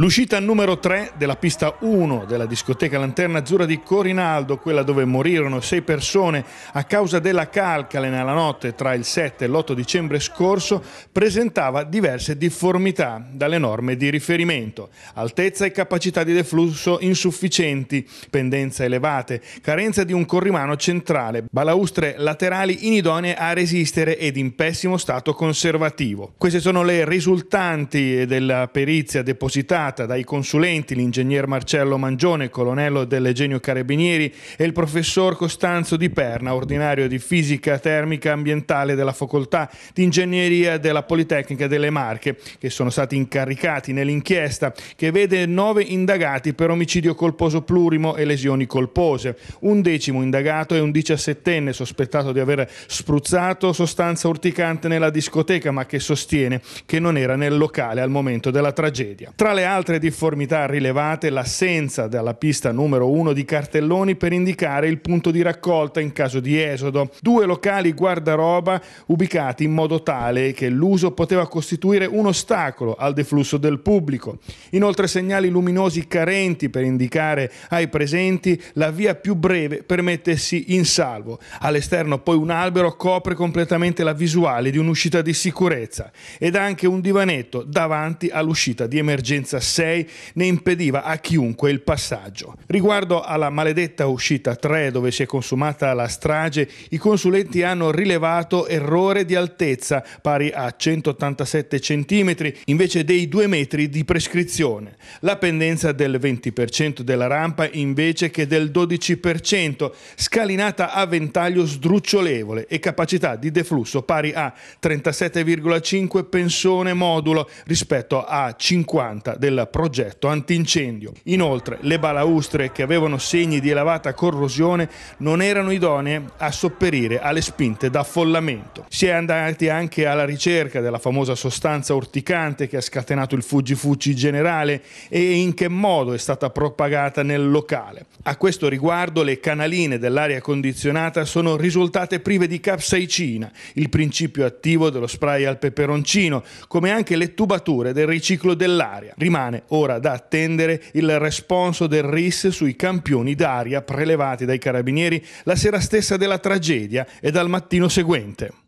L'uscita numero 3 della pista 1 della discoteca Lanterna Azzurra di Corinaldo, quella dove morirono sei persone a causa della calcale nella notte tra il 7 e l'8 dicembre scorso, presentava diverse difformità dalle norme di riferimento, altezza e capacità di deflusso insufficienti, pendenza elevate, carenza di un corrimano centrale, balaustre laterali inidonee a resistere ed in pessimo stato conservativo. Queste sono le risultanti della perizia depositata formata dai consulenti l'ingegner Marcello Mangione, colonnello Genio Carabinieri, e il professor Costanzo Di Perna, ordinario di fisica termica ambientale della facoltà di ingegneria della Politecnica delle Marche, che sono stati incaricati nell'inchiesta che vede nove indagati per omicidio colposo plurimo e lesioni colpose. Un decimo indagato è un diciassettenne sospettato di aver spruzzato sostanza urticante nella discoteca, ma che sostiene che non era nel locale al momento della tragedia. Tra le altre altre difformità rilevate l'assenza dalla pista numero 1 di cartelloni per indicare il punto di raccolta in caso di esodo, due locali guardaroba ubicati in modo tale che l'uso poteva costituire un ostacolo al deflusso del pubblico. Inoltre segnali luminosi carenti per indicare ai presenti la via più breve per mettersi in salvo. All'esterno poi un albero copre completamente la visuale di un'uscita di sicurezza ed anche un divanetto davanti all'uscita di emergenza 2006 ne impediva a chiunque il passaggio. Riguardo alla maledetta uscita 3 dove si è consumata la strage, i consulenti hanno rilevato errore di altezza pari a 187 cm invece dei 2 metri di prescrizione, la pendenza del 20% della rampa invece che del 12%, scalinata a ventaglio sdrucciolevole e capacità di deflusso pari a 37,5 pensone modulo rispetto a 50 del del progetto antincendio. Inoltre le balaustre che avevano segni di elevata corrosione non erano idonee a sopperire alle spinte d'affollamento. Si è andati anche alla ricerca della famosa sostanza urticante che ha scatenato il fuggi-fuggi generale e in che modo è stata propagata nel locale. A questo riguardo le canaline dell'aria condizionata sono risultate prive di capsaicina, il principio attivo dello spray al peperoncino, come anche le tubature del riciclo dell'aria. Rimane Rimane ora da attendere il responso del RIS sui campioni d'aria prelevati dai carabinieri la sera stessa della tragedia e dal mattino seguente.